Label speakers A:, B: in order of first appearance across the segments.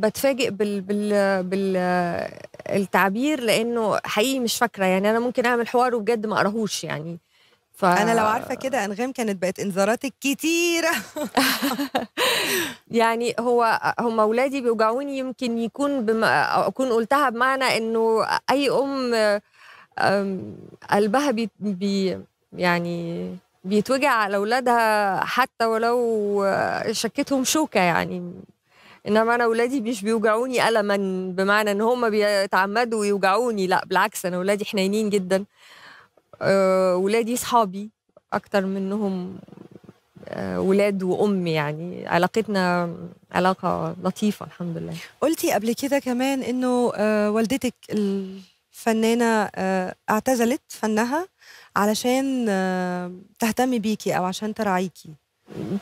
A: بتفاجئ بال بال بالتعبير لانه حقيقي مش فاكره يعني انا ممكن اعمل حوار وبجد ما اقراهوش يعني ف... انا لو عارفه كده انغام كانت بقت انذاراتك كتيره يعني هو هم اولادي بيوجعوني يمكن يكون بم... اكون قلتها بمعنى انه اي ام قلبها بي... بي يعني بيتوجع على اولادها حتى ولو شكتهم شوكه يعني انما انا اولادي مش بيوجعوني الما بمعنى ان هم بيتعمدوا يوجعوني لا بالعكس انا اولادي حنينين جدا اولادي آه، صحابي اكتر منهم آه، ولاد وام يعني علاقتنا علاقه لطيفه الحمد لله
B: قلتي قبل كده كمان انه آه، والدتك الفنانه اعتزلت فنها علشان تهتمي بيكي او عشان ترعيكي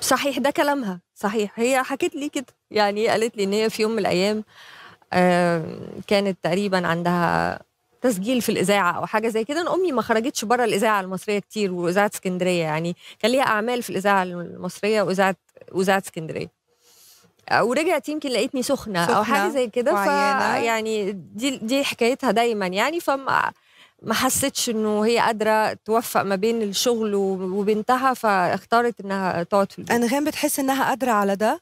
B: صحيح ده كلامها صحيح هي حكيت لي كده
A: يعني قالت
B: لي ان هي في يوم من
A: الايام كانت تقريبا عندها تسجيل في الاذاعه او حاجه زي كده انا امي ما خرجتش بره الاذاعه المصريه كتير واذاعه اسكندريه يعني كان ليها اعمال في الاذاعه المصريه واذاعه واذاعه اسكندريه ورجعت يمكن لقيتني سخنه, سخنة او حاجه زي كده ف يعني دي دي حكايتها دايما يعني فما ما حستش انه هي قادره توفق ما بين الشغل وبنتها فاختارت
B: انها تقعد في البيت انغام بتحس انها قادره على ده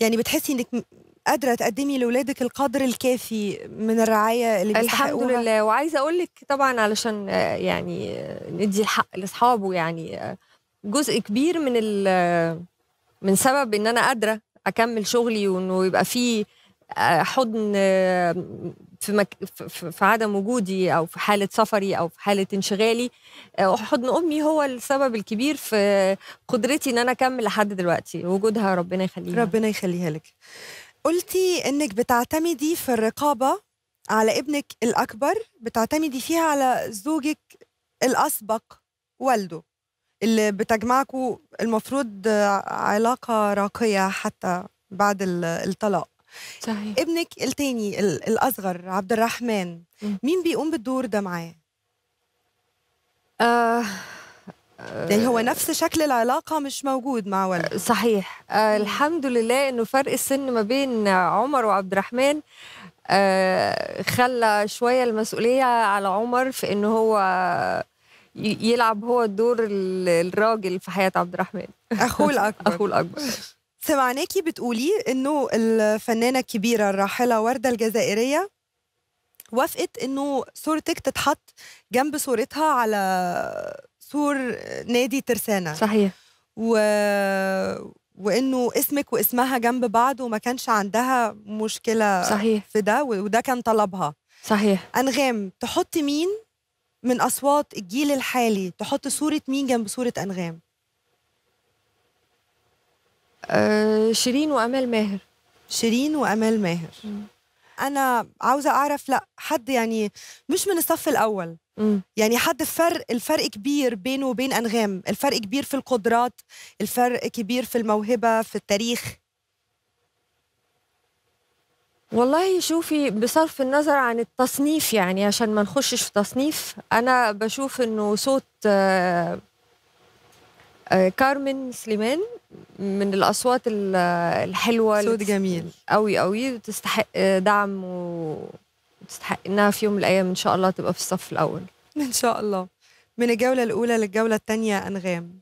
B: يعني بتحسي انك قادره تقدمي لاولادك القدر الكافي من الرعايه اللي الحمد لله
A: وعايزه اقول لك طبعا علشان آه، يعني آه، ندي الحق لاصحابه يعني آه، جزء كبير من من سبب ان انا قادره اكمل شغلي وانه يبقى فيه حضن في, مك... في عدم وجودي او في حاله سفري او في حاله انشغالي آه، حضن امي هو السبب الكبير في
B: قدرتي ان انا اكمل لحد دلوقتي وجودها ربنا يخليها ربنا يخليها لك قلتي انك بتعتمدي في الرقابه على ابنك الاكبر بتعتمدي فيها على زوجك الاسبق والده اللي بتجمعكم المفروض علاقه راقيه حتى بعد الطلاق صحيح ابنك التاني الاصغر عبد الرحمن مين بيقوم بالدور ده معاه؟ آه يعني هو آه، نفس شكل العلاقة
A: مش موجود مع ولد آه، صحيح آه الحمد لله إنه فرق السن ما بين عمر وعبد الرحمن آه خلى شوية المسؤولية على عمر في انه هو يلعب هو الدور الراجل في حياة عبد الرحمن أخوه الأكبر أخوه الأكبر
B: سمعناكي بتقولي انه الفنانه الكبيره الراحله ورده الجزائريه وافقت انه صورتك تتحط جنب صورتها على سور نادي ترسانه صحيح و... وانه اسمك واسمها جنب بعض وما كانش عندها مشكله صحيح في ده وده كان طلبها صحيح انغام تحط مين من اصوات الجيل الحالي تحط صوره مين جنب صوره انغام آه، شيرين وامال ماهر شيرين وامال ماهر مم. انا عاوزه اعرف لا حد يعني مش من الصف الاول مم. يعني حد فرق الفرق كبير بينه وبين انغام الفرق كبير في القدرات الفرق كبير في الموهبه في التاريخ
A: والله شوفي بصرف النظر عن التصنيف يعني عشان ما نخشش في تصنيف انا بشوف انه صوت آه، آه، كارمن سليمان من الاصوات الحلوه صوت جميل قوي قوي وتستحق دعم وتستحق انها في يوم من الايام ان شاء الله تبقى في الصف الاول
B: ان شاء الله من الجوله الاولى للجوله الثانيه انغام